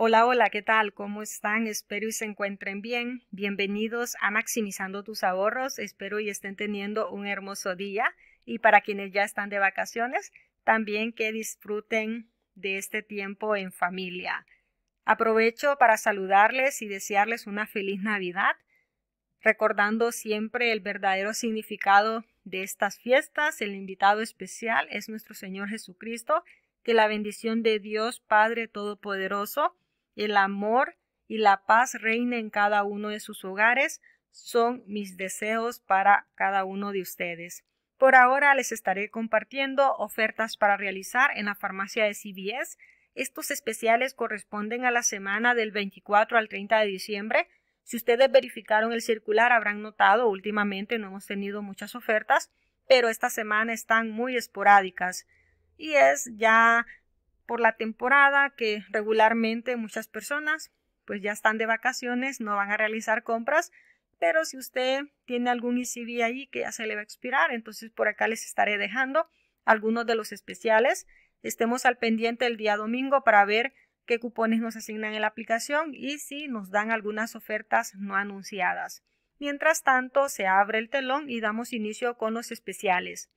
Hola, hola, ¿qué tal? ¿Cómo están? Espero y se encuentren bien. Bienvenidos a Maximizando tus ahorros. Espero y estén teniendo un hermoso día. Y para quienes ya están de vacaciones, también que disfruten de este tiempo en familia. Aprovecho para saludarles y desearles una feliz Navidad, recordando siempre el verdadero significado de estas fiestas. El invitado especial es nuestro Señor Jesucristo. Que la bendición de Dios Padre Todopoderoso, el amor y la paz reina en cada uno de sus hogares, son mis deseos para cada uno de ustedes. Por ahora les estaré compartiendo ofertas para realizar en la farmacia de CBS. Estos especiales corresponden a la semana del 24 al 30 de diciembre. Si ustedes verificaron el circular habrán notado últimamente no hemos tenido muchas ofertas, pero esta semana están muy esporádicas y es ya por la temporada que regularmente muchas personas pues ya están de vacaciones, no van a realizar compras, pero si usted tiene algún ICB ahí que ya se le va a expirar, entonces por acá les estaré dejando algunos de los especiales. Estemos al pendiente el día domingo para ver qué cupones nos asignan en la aplicación y si nos dan algunas ofertas no anunciadas. Mientras tanto, se abre el telón y damos inicio con los especiales.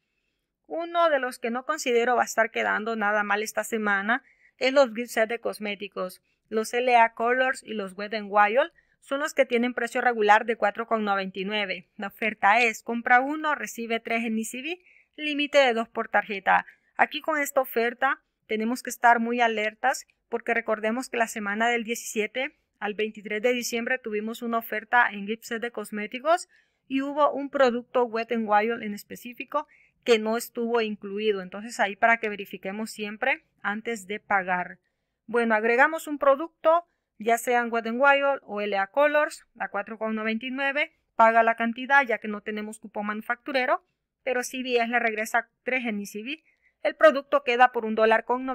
Uno de los que no considero va a estar quedando nada mal esta semana es los gift de cosméticos. Los LA Colors y los Wet n Wild son los que tienen precio regular de 4,99. La oferta es compra uno, recibe tres en ECB, límite de dos por tarjeta. Aquí con esta oferta tenemos que estar muy alertas porque recordemos que la semana del 17 al 23 de diciembre tuvimos una oferta en gift de cosméticos y hubo un producto Wet n Wild en específico que no estuvo incluido. Entonces ahí para que verifiquemos siempre antes de pagar. Bueno, agregamos un producto, ya sean Wet Wild o LA Colors, a 4,99. Paga la cantidad ya que no tenemos cupón manufacturero, pero si es le regresa 3 en ICB. El producto queda por un dólar con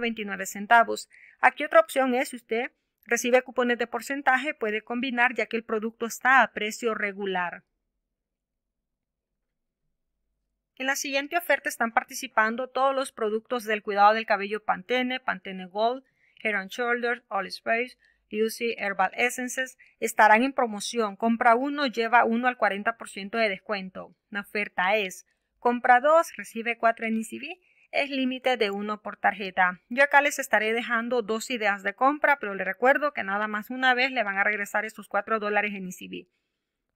centavos. Aquí otra opción es si usted recibe cupones de porcentaje, puede combinar ya que el producto está a precio regular. En la siguiente oferta están participando todos los productos del cuidado del cabello Pantene, Pantene Gold, Hair and Shoulders, All Space, Lucy Herbal Essences estarán en promoción. Compra uno, lleva uno al 40% de descuento. La oferta es compra dos, recibe cuatro en ICB, Es límite de uno por tarjeta. Yo acá les estaré dejando dos ideas de compra, pero les recuerdo que nada más una vez le van a regresar esos cuatro dólares en ICB.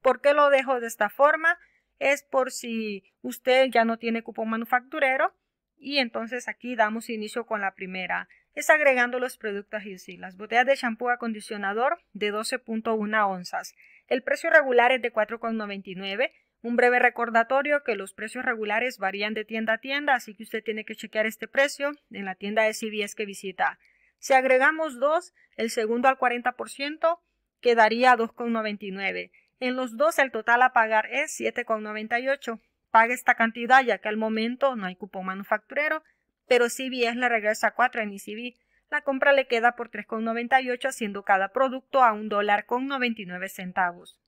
¿Por qué lo dejo de esta forma? es por si usted ya no tiene cupón manufacturero y entonces aquí damos inicio con la primera. Es agregando los productos y Las botellas de shampoo acondicionador de 12.1 onzas. El precio regular es de 4,99. Un breve recordatorio que los precios regulares varían de tienda a tienda, así que usted tiene que chequear este precio en la tienda de CVS que visita. Si agregamos dos, el segundo al 40% quedaría 2,99. En los dos el total a pagar es 7,98. Paga esta cantidad ya que al momento no hay cupón manufacturero, pero CBS le regresa 4 en ICB. E la compra le queda por 3,98 haciendo cada producto a un dólar con 99 centavos.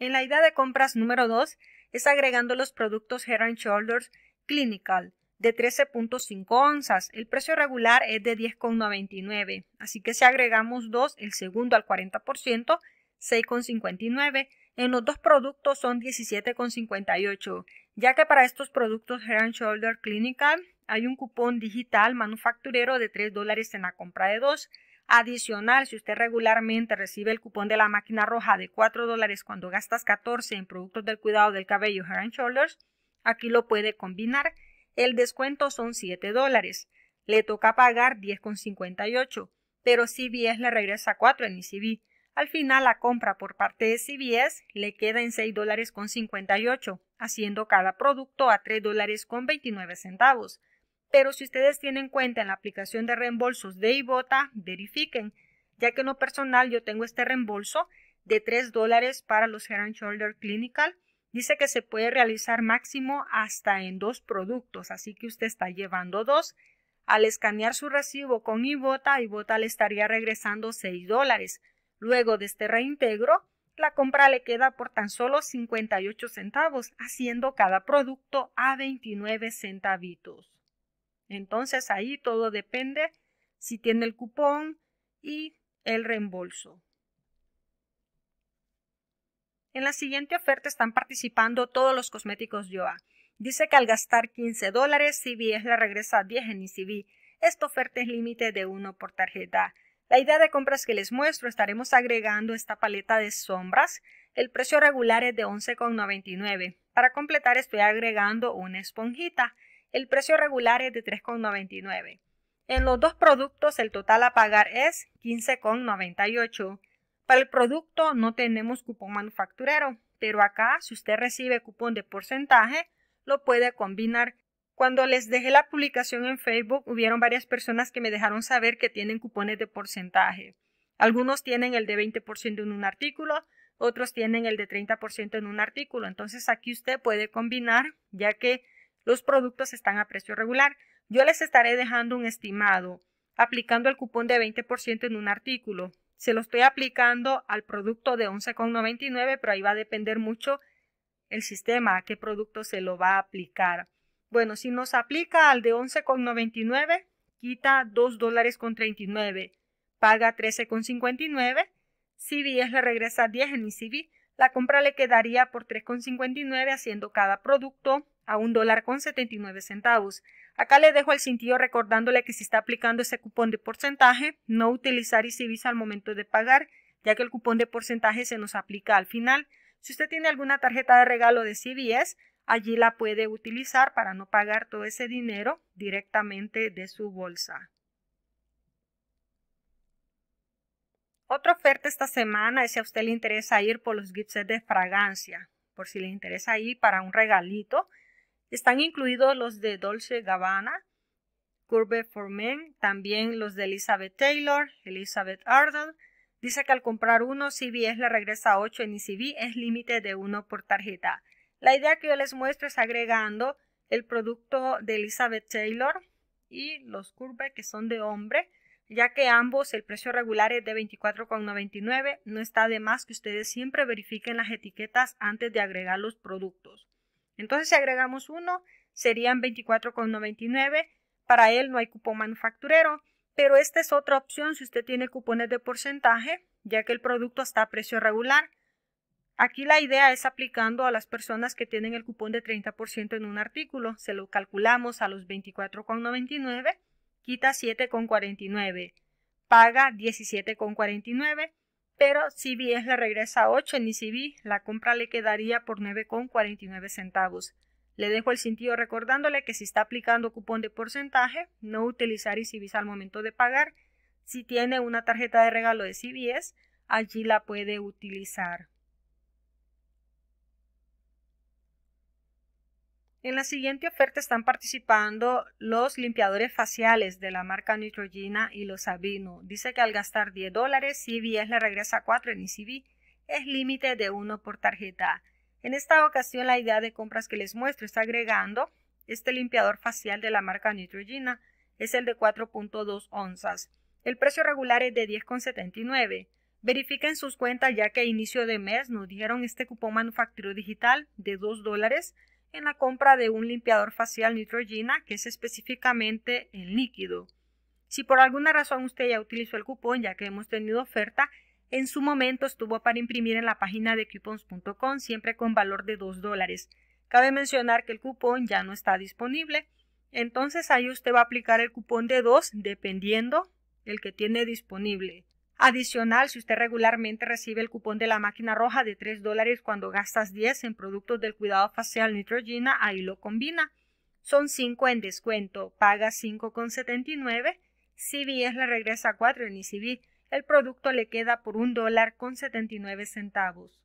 En la idea de compras número 2 es agregando los productos Head and Shoulders Clinical de 13.5 onzas. El precio regular es de 10,99, así que si agregamos dos, el segundo al 40%, 6,59. En los dos productos son 17,58, ya que para estos productos and Shoulder Clinical hay un cupón digital manufacturero de 3 dólares en la compra de dos. Adicional, si usted regularmente recibe el cupón de la máquina roja de 4 dólares cuando gastas 14 en productos del cuidado del cabello and Shoulders, aquí lo puede combinar. El descuento son 7 dólares. Le toca pagar 10,58, pero si CBS le regresa 4 en ICB. E al final, la compra por parte de CBS le queda en 6 dólares con 58, haciendo cada producto a $3.29. dólares con 29 centavos. Pero si ustedes tienen cuenta en la aplicación de reembolsos de Ibota, verifiquen, ya que en lo personal yo tengo este reembolso de 3 dólares para los Head Shoulder Clinical. Dice que se puede realizar máximo hasta en dos productos, así que usted está llevando dos. Al escanear su recibo con Ibota, Ibota le estaría regresando 6 dólares Luego de este reintegro, la compra le queda por tan solo 58 centavos, haciendo cada producto a 29 centavitos. Entonces ahí todo depende si tiene el cupón y el reembolso. En la siguiente oferta están participando todos los cosméticos Joa. Dice que al gastar 15 dólares, es la regresa 10 en ICB. E Esta oferta es límite de 1 por tarjeta. La idea de compras que les muestro estaremos agregando esta paleta de sombras. El precio regular es de 11,99. Para completar estoy agregando una esponjita. El precio regular es de 3,99. En los dos productos el total a pagar es 15,98. Para el producto no tenemos cupón manufacturero, pero acá si usted recibe cupón de porcentaje lo puede combinar cuando les dejé la publicación en Facebook, hubieron varias personas que me dejaron saber que tienen cupones de porcentaje. Algunos tienen el de 20% en un artículo, otros tienen el de 30% en un artículo. Entonces aquí usted puede combinar, ya que los productos están a precio regular. Yo les estaré dejando un estimado aplicando el cupón de 20% en un artículo. Se lo estoy aplicando al producto de 11,99, pero ahí va a depender mucho el sistema, a qué producto se lo va a aplicar. Bueno, si nos aplica al de 11,99, quita 2 dólares con 39, paga 13,59. CBS le regresa 10 en ICB. E la compra le quedaría por 3,59 haciendo cada producto a un dólar con 79 centavos. Acá le dejo el cintillo recordándole que si está aplicando ese cupón de porcentaje, no utilizar ICBs e al momento de pagar, ya que el cupón de porcentaje se nos aplica al final. Si usted tiene alguna tarjeta de regalo de CBS, allí la puede utilizar para no pagar todo ese dinero directamente de su bolsa. Otra oferta esta semana es si a usted le interesa ir por los gift de fragancia, por si le interesa ir para un regalito. Están incluidos los de Dolce Gabbana, Curve for Men, también los de Elizabeth Taylor, Elizabeth Arden. Dice que al comprar uno, CBS le regresa 8 en ICB, es límite de uno por tarjeta. La idea que yo les muestro es agregando el producto de Elizabeth Taylor y los curve que son de hombre, ya que ambos el precio regular es de 24,99, no está de más que ustedes siempre verifiquen las etiquetas antes de agregar los productos. Entonces si agregamos uno serían 24,99, para él no hay cupón manufacturero, pero esta es otra opción si usted tiene cupones de porcentaje, ya que el producto está a precio regular Aquí la idea es aplicando a las personas que tienen el cupón de 30% en un artículo. Se lo calculamos a los 24,99, quita 7,49, paga 17,49, pero si bien le regresa 8 en ICB, la compra le quedaría por 9,49 centavos. Le dejo el sentido recordándole que si está aplicando cupón de porcentaje, no utilizar ICBs al momento de pagar. Si tiene una tarjeta de regalo de CBS, allí la puede utilizar. En la siguiente oferta están participando los limpiadores faciales de la marca Neutrogena y los Sabino. Dice que al gastar 10 dólares, CVS le regresa 4 en ICB, e Es límite de 1 por tarjeta. En esta ocasión, la idea de compras que les muestro está agregando este limpiador facial de la marca Neutrogena. Es el de 4.2 onzas. El precio regular es de 10,79. Verifiquen sus cuentas ya que a inicio de mes nos dieron este cupón manufacturero digital de 2 dólares en la compra de un limpiador facial Neutrogena que es específicamente el líquido. Si por alguna razón usted ya utilizó el cupón, ya que hemos tenido oferta, en su momento estuvo para imprimir en la página de coupons.com, siempre con valor de 2 dólares. Cabe mencionar que el cupón ya no está disponible, entonces ahí usted va a aplicar el cupón de 2 dependiendo el que tiene disponible. Adicional, si usted regularmente recibe el cupón de la máquina roja de 3 dólares cuando gastas 10 en productos del cuidado facial Neutrogena, ahí lo combina. Son 5 en descuento, paga 5,79, es le regresa 4 en ICB, e El producto le queda por 1 dólar con centavos.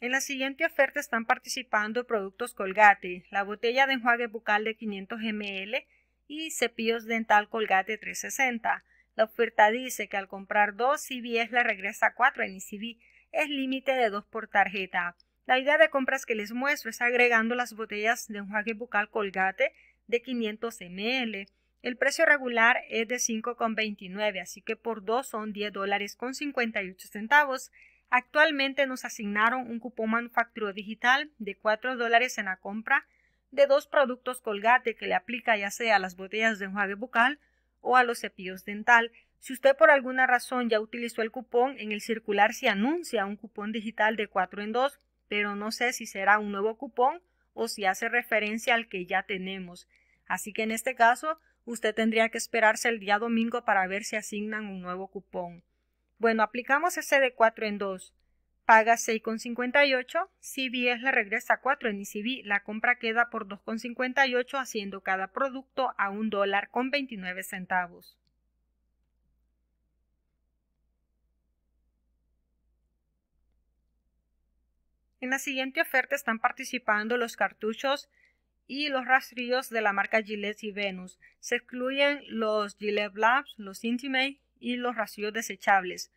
En la siguiente oferta están participando productos Colgate, la botella de enjuague bucal de 500 ml, y cepillos dental Colgate 360. La oferta dice que al comprar dos CVS la regresa cuatro en ICB. E es límite de dos por tarjeta. La idea de compras que les muestro es agregando las botellas de enjuague bucal Colgate de 500 ml. El precio regular es de 5,29, así que por dos son 10 dólares con 58 centavos. Actualmente nos asignaron un cupón manufacturo digital de 4 dólares en la compra de dos productos colgate que le aplica ya sea a las botellas de enjuague bucal o a los cepillos dental. Si usted por alguna razón ya utilizó el cupón, en el circular se anuncia un cupón digital de 4 en 2, pero no sé si será un nuevo cupón o si hace referencia al que ya tenemos. Así que en este caso, usted tendría que esperarse el día domingo para ver si asignan un nuevo cupón. Bueno, aplicamos ese de 4 en 2 paga 6,58, CBS le regresa 4 en ICB, la compra queda por 2,58 haciendo cada producto a un dólar con 29 centavos. En la siguiente oferta están participando los cartuchos y los rastrillos de la marca Gillette y Venus. Se excluyen los Gillette Labs, los Intimate y los rastrillos desechables.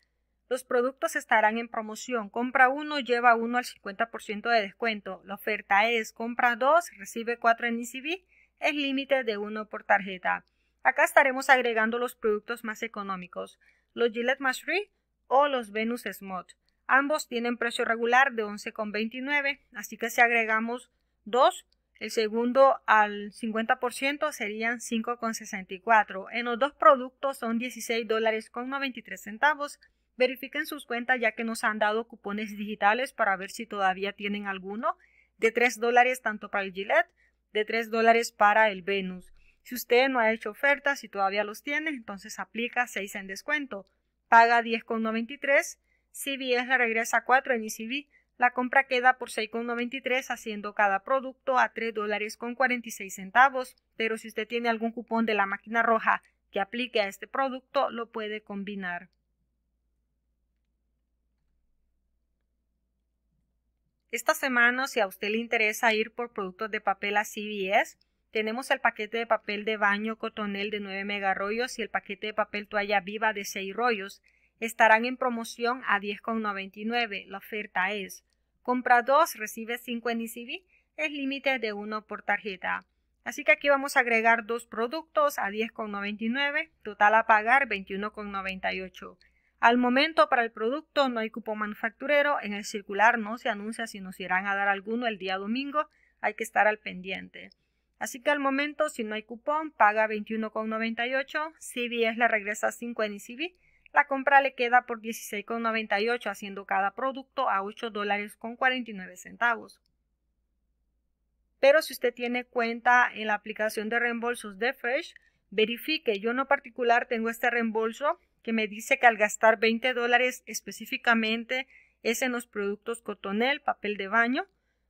Los productos estarán en promoción. Compra uno, lleva uno al 50% de descuento. La oferta es compra dos, recibe cuatro en ICB, Es límite de uno por tarjeta. Acá estaremos agregando los productos más económicos, los Gillette Mastery o los Venus Smooth. Ambos tienen precio regular de 11,29, así que si agregamos dos, el segundo al 50% serían 5,64. En los dos productos son 16 dólares con centavos Verifiquen sus cuentas ya que nos han dado cupones digitales para ver si todavía tienen alguno de 3 dólares tanto para el Gillette, de 3 dólares para el Venus. Si usted no ha hecho ofertas y todavía los tiene, entonces aplica 6 en descuento. Paga 10,93, CBS la regresa 4 en ECB. La compra queda por 6,93 haciendo cada producto a 3 dólares con 46 centavos, pero si usted tiene algún cupón de la máquina roja que aplique a este producto, lo puede combinar. Esta semana, si a usted le interesa ir por productos de papel a CVS, tenemos el paquete de papel de baño cotonel de 9 megarrollos y el paquete de papel toalla viva de 6 rollos. Estarán en promoción a 10,99. La oferta es compra 2, recibe 5 en ICB, e es límite de 1 por tarjeta. Así que aquí vamos a agregar dos productos a 10,99, total a pagar 21,98. Al momento, para el producto no hay cupón manufacturero. En el circular no se anuncia si nos irán a dar alguno el día domingo. Hay que estar al pendiente. Así que al momento, si no hay cupón, paga 21,98. si es la regresa 5 en ICB. E la compra le queda por 16,98 haciendo cada producto a 8 dólares con centavos. Pero si usted tiene cuenta en la aplicación de reembolsos de Fresh, verifique, yo en particular tengo este reembolso que me dice que al gastar 20 dólares específicamente es en los productos cotonel, papel de baño,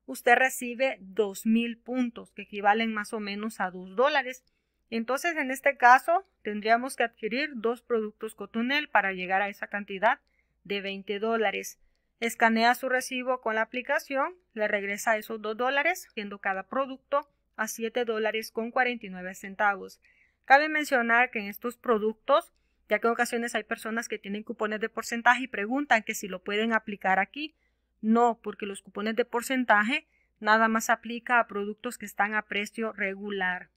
usted recibe 2.000 puntos, que equivalen más o menos a 2 dólares. Entonces, en este caso, tendríamos que adquirir dos productos cotonel para llegar a esa cantidad de 20 dólares. Escanea su recibo con la aplicación, le regresa esos 2 dólares, siendo cada producto a 7 dólares con 49 centavos. Cabe mencionar que en estos productos ya que en ocasiones hay personas que tienen cupones de porcentaje y preguntan que si lo pueden aplicar aquí. No, porque los cupones de porcentaje nada más aplica a productos que están a precio regular.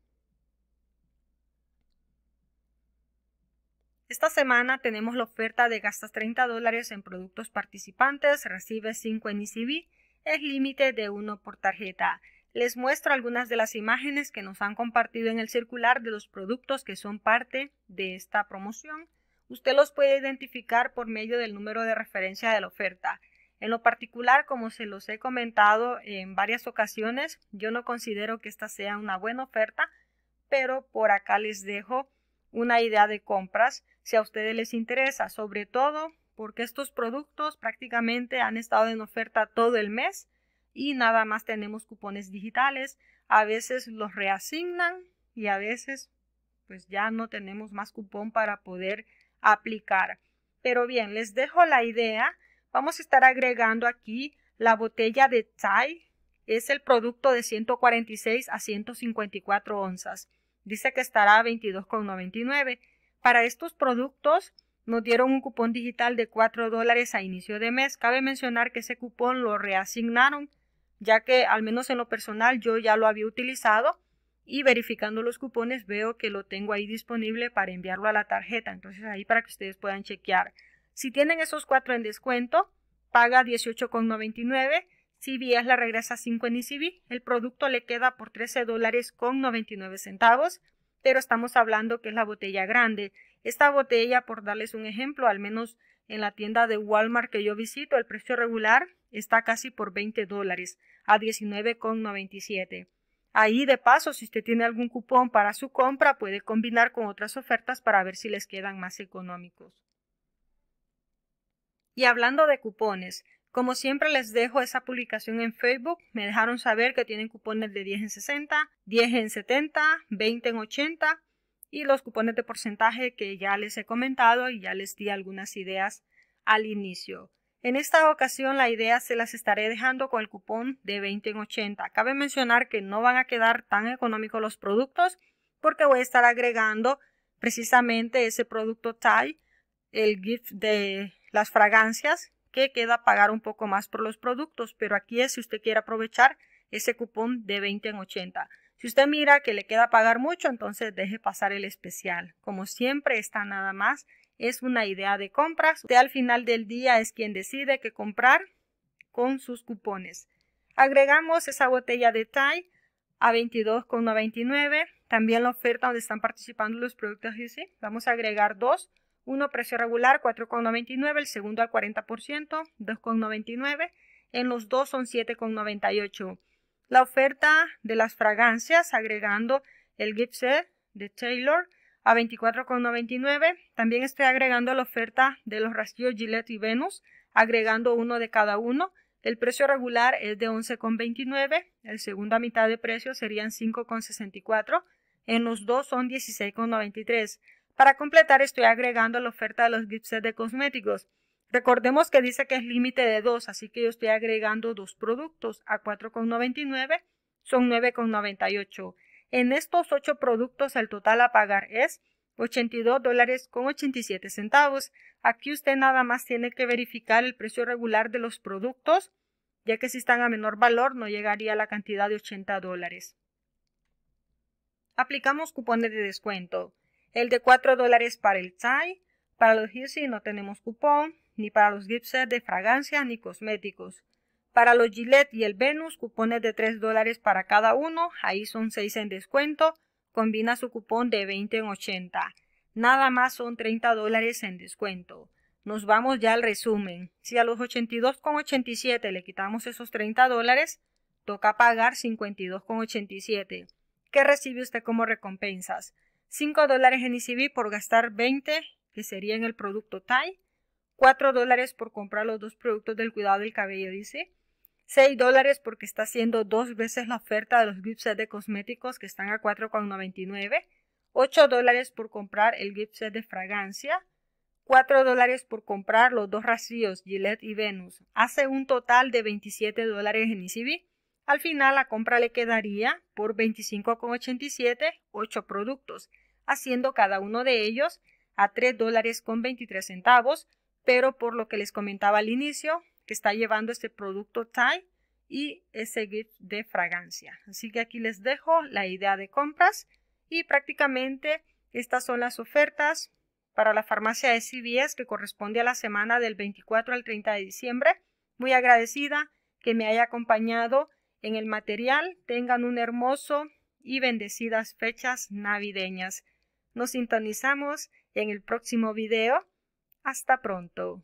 Esta semana tenemos la oferta de gastas 30 dólares en productos participantes, recibes 5 en ICB, e es límite de 1 por tarjeta les muestro algunas de las imágenes que nos han compartido en el circular de los productos que son parte de esta promoción. Usted los puede identificar por medio del número de referencia de la oferta. En lo particular, como se los he comentado en varias ocasiones, yo no considero que esta sea una buena oferta, pero por acá les dejo una idea de compras si a ustedes les interesa, sobre todo porque estos productos prácticamente han estado en oferta todo el mes y nada más tenemos cupones digitales. A veces los reasignan y a veces pues ya no tenemos más cupón para poder aplicar. Pero bien, les dejo la idea. Vamos a estar agregando aquí la botella de chai. Es el producto de 146 a 154 onzas. Dice que estará a 22,99. Para estos productos nos dieron un cupón digital de 4 dólares a inicio de mes. Cabe mencionar que ese cupón lo reasignaron ya que al menos en lo personal yo ya lo había utilizado y verificando los cupones veo que lo tengo ahí disponible para enviarlo a la tarjeta. Entonces ahí para que ustedes puedan chequear. Si tienen esos cuatro en descuento, paga 18,99. CBS la regresa 5 en ICB, El producto le queda por 13 dólares con 99 centavos, pero estamos hablando que es la botella grande. Esta botella, por darles un ejemplo, al menos en la tienda de Walmart que yo visito, el precio regular está casi por 20 dólares a 19,97. Ahí, de paso, si usted tiene algún cupón para su compra, puede combinar con otras ofertas para ver si les quedan más económicos. Y hablando de cupones, como siempre les dejo esa publicación en Facebook, me dejaron saber que tienen cupones de 10 en 60, 10 en 70, 20 en 80 y los cupones de porcentaje que ya les he comentado y ya les di algunas ideas al inicio. En esta ocasión la idea se las estaré dejando con el cupón de 20 en 80. Cabe mencionar que no van a quedar tan económicos los productos porque voy a estar agregando precisamente ese producto Thai. el gift de las fragancias, que queda pagar un poco más por los productos, pero aquí es si usted quiere aprovechar ese cupón de 20 en 80. Si usted mira que le queda pagar mucho, entonces deje pasar el especial. Como siempre está nada más, es una idea de compras. Usted al final del día es quien decide qué comprar con sus cupones. Agregamos esa botella de Thai a 22,99. También la oferta donde están participando los productos Vamos a agregar dos. Uno precio regular 4,99, el segundo al 40%, 2,99. En los dos son 7,98. La oferta de las fragancias, agregando el Gipset de Taylor a 24,99. También estoy agregando la oferta de los rastrillos Gillette y Venus, agregando uno de cada uno. El precio regular es de 11,29. El segundo a mitad de precio serían 5,64. En los dos son 16,93. Para completar estoy agregando la oferta de los gift de cosméticos. Recordemos que dice que es límite de 2, así que yo estoy agregando dos productos a 4,99, son 9,98. En estos 8 productos el total a pagar es 82 dólares con 87 centavos. Aquí usted nada más tiene que verificar el precio regular de los productos, ya que si están a menor valor no llegaría a la cantidad de 80 dólares. Aplicamos cupones de descuento. El de 4 dólares para el chai, para los Hirsi no tenemos cupón ni para los gipsers de fragancia ni cosméticos. Para los Gillette y el Venus, cupones de 3 dólares para cada uno, ahí son 6 en descuento, combina su cupón de 20 en 80. Nada más son 30 dólares en descuento. Nos vamos ya al resumen. Si a los 82,87 le quitamos esos 30 dólares, toca pagar 52,87. ¿Qué recibe usted como recompensas? 5 dólares en ICB e por gastar 20, que sería en el producto TAI, 4 dólares por comprar los dos productos del cuidado del cabello, dice. 6 dólares porque está haciendo dos veces la oferta de los gift de cosméticos que están a 4,99. 8 dólares por comprar el gift de fragancia. 4 dólares por comprar los dos racíos Gillette y Venus. Hace un total de 27 dólares en ICB. E Al final la compra le quedaría por 25,87 8 productos, haciendo cada uno de ellos a 3 dólares con 23 centavos, pero por lo que les comentaba al inicio, que está llevando este producto Thai y ese gift de fragancia. Así que aquí les dejo la idea de compras y prácticamente estas son las ofertas para la farmacia de CVS que corresponde a la semana del 24 al 30 de diciembre. Muy agradecida que me haya acompañado en el material. Tengan un hermoso y bendecidas fechas navideñas. Nos sintonizamos en el próximo video. Hasta pronto.